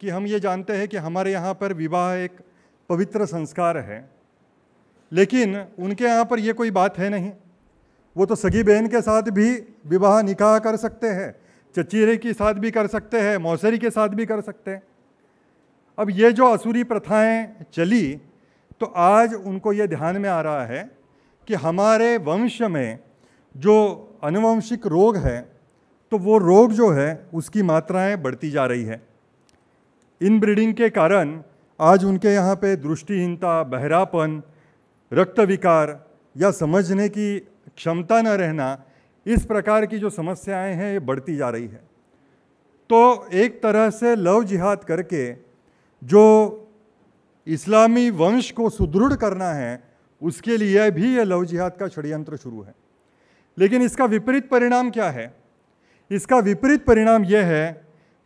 कि हम ये जानते हैं कि हमारे यहाँ पर विवाह एक पवित्र संस्कार है लेकिन उनके यहाँ पर ये कोई बात है नहीं वो तो सगी बहन के साथ भी विवाह निकाह कर सकते हैं चचीरे के साथ भी कर सकते हैं मौसरी के साथ भी कर सकते हैं अब ये जो असूरी प्रथाएं चली तो आज उनको ये ध्यान में आ रहा है कि हमारे वंश में जो अनुवंशिक रोग है तो वो रोग जो है उसकी मात्राएं बढ़ती जा रही है इन ब्रीडिंग के कारण आज उनके यहाँ पे दृष्टिहीनता बहरापन रक्त विकार या समझने की क्षमता न रहना इस प्रकार की जो समस्याएं हैं ये बढ़ती जा रही है तो एक तरह से लव जिहाद करके जो इस्लामी वंश को सुदृढ़ करना है उसके लिए भी ये लव जिहाद का षड्यंत्र शुरू है लेकिन इसका विपरीत परिणाम क्या है इसका विपरीत परिणाम यह है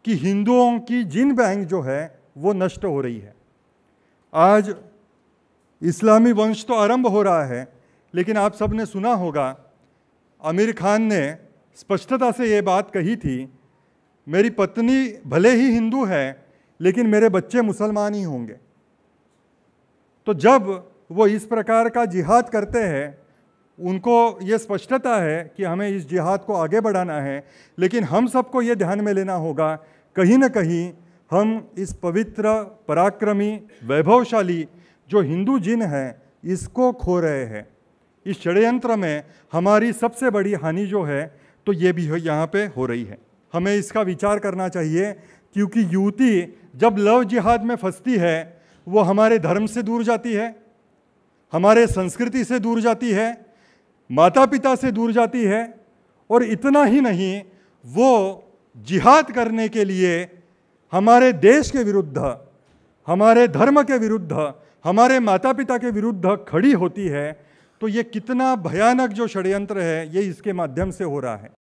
कि हिंदुओं की जिन बैंक जो है वो नष्ट हो रही है आज इस्लामी वंश तो आरंभ हो रहा है लेकिन आप सब ने सुना होगा आमिर खान ने स्पष्टता से ये बात कही थी मेरी पत्नी भले ही हिंदू है लेकिन मेरे बच्चे मुसलमान ही होंगे तो जब वो इस प्रकार का जिहाद करते हैं उनको ये स्पष्टता है कि हमें इस जिहाद को आगे बढ़ाना है लेकिन हम सबको ये ध्यान में लेना होगा कहीं ना कहीं हम इस पवित्र पराक्रमी वैभवशाली जो हिंदू जिन हैं इसको खो रहे हैं इस षड्यंत्र में हमारी सबसे बड़ी हानि जो है तो ये भी यहाँ पे हो रही है हमें इसका विचार करना चाहिए क्योंकि युवती जब लव जिहाद में फंसती है वो हमारे धर्म से दूर जाती है हमारे संस्कृति से दूर जाती है माता पिता से दूर जाती है और इतना ही नहीं वो जिहाद करने के लिए हमारे देश के विरुद्ध हमारे धर्म के विरुद्ध हमारे माता पिता के विरुद्ध खड़ी होती है तो ये कितना भयानक जो षड्यंत्र है ये इसके माध्यम से हो रहा है